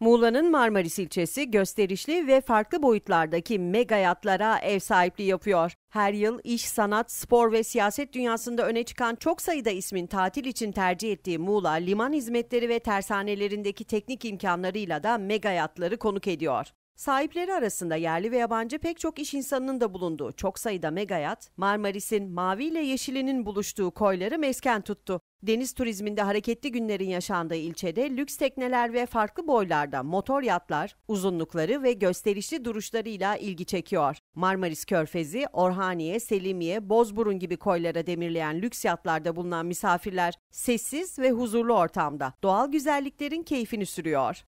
Muğla'nın Marmaris ilçesi gösterişli ve farklı boyutlardaki mega yatlara ev sahipliği yapıyor. Her yıl iş, sanat, spor ve siyaset dünyasında öne çıkan çok sayıda ismin tatil için tercih ettiği Muğla, liman hizmetleri ve tersanelerindeki teknik imkanlarıyla da mega yatları konuk ediyor. Sahipleri arasında yerli ve yabancı pek çok iş insanının da bulunduğu çok sayıda megayat, Marmaris'in mavi ile yeşilinin buluştuğu koyları mesken tuttu. Deniz turizminde hareketli günlerin yaşandığı ilçede lüks tekneler ve farklı boylarda motor yatlar uzunlukları ve gösterişli duruşlarıyla ilgi çekiyor. Marmaris Körfezi, Orhaniye, Selimiye, Bozburun gibi koylara demirleyen lüks yatlarda bulunan misafirler sessiz ve huzurlu ortamda doğal güzelliklerin keyfini sürüyor.